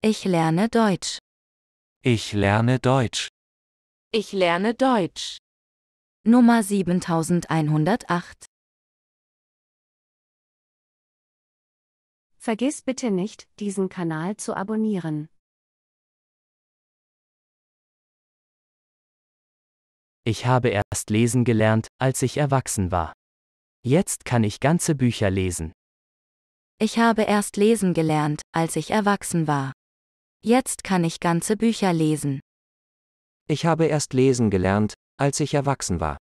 Ich lerne Deutsch. Ich lerne Deutsch. Ich lerne Deutsch. Nummer 7108. Vergiss bitte nicht, diesen Kanal zu abonnieren. Ich habe erst lesen gelernt, als ich erwachsen war. Jetzt kann ich ganze Bücher lesen. Ich habe erst lesen gelernt, als ich erwachsen war. Jetzt kann ich ganze Bücher lesen. Ich habe erst lesen gelernt, als ich erwachsen war.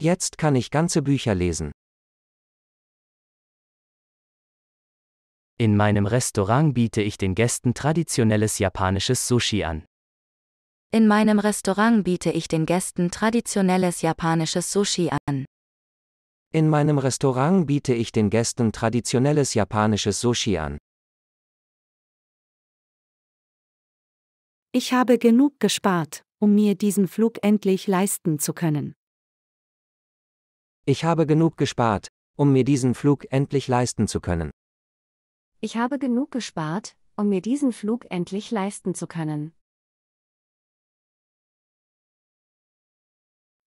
Jetzt kann ich ganze Bücher lesen. In meinem Restaurant biete ich den Gästen traditionelles japanisches Sushi an. In meinem Restaurant biete ich den Gästen traditionelles japanisches Sushi an. In meinem Restaurant biete ich den Gästen traditionelles japanisches Sushi an. Ich habe genug gespart, um mir diesen Flug endlich leisten zu können. Ich habe genug gespart, um mir diesen Flug endlich leisten zu können. Ich habe genug gespart, um mir diesen Flug endlich leisten zu können.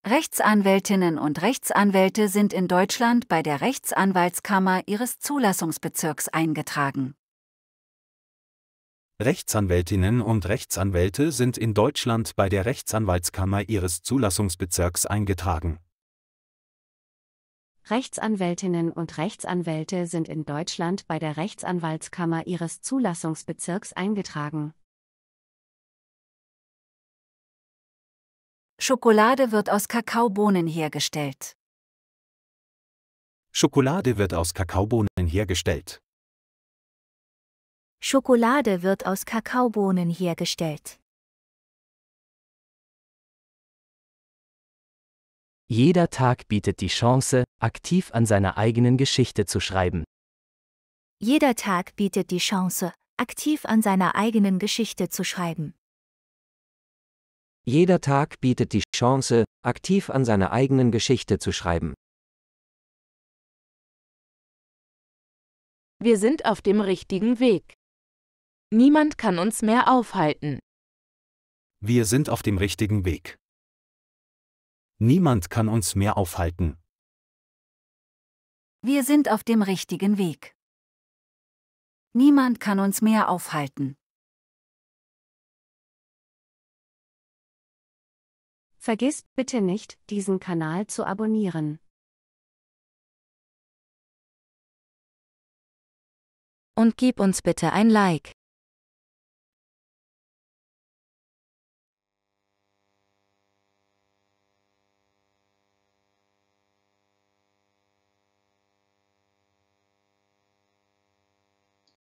Rechtsanwältinnen und Rechtsanwälte sind in Deutschland bei der Rechtsanwaltskammer ihres Zulassungsbezirks eingetragen. Rechtsanwältinnen und Rechtsanwälte sind in Deutschland bei der Rechtsanwaltskammer ihres Zulassungsbezirks eingetragen. Rechtsanwältinnen und Rechtsanwälte sind in Deutschland bei der Rechtsanwaltskammer ihres Zulassungsbezirks eingetragen. Schokolade wird aus Kakaobohnen hergestellt. Schokolade wird aus Kakaobohnen hergestellt. Schokolade wird aus Kakaobohnen hergestellt. Jeder Tag bietet die Chance, aktiv an seiner eigenen Geschichte zu schreiben. Jeder Tag bietet die Chance, aktiv an seiner eigenen Geschichte zu schreiben. Jeder Tag bietet die Chance, aktiv an seiner eigenen Geschichte zu schreiben. Wir sind auf dem richtigen Weg. Niemand kann uns mehr aufhalten. Wir sind auf dem richtigen Weg. Niemand kann uns mehr aufhalten. Wir sind auf dem richtigen Weg. Niemand kann uns mehr aufhalten. Vergiss bitte nicht, diesen Kanal zu abonnieren. Und gib uns bitte ein Like.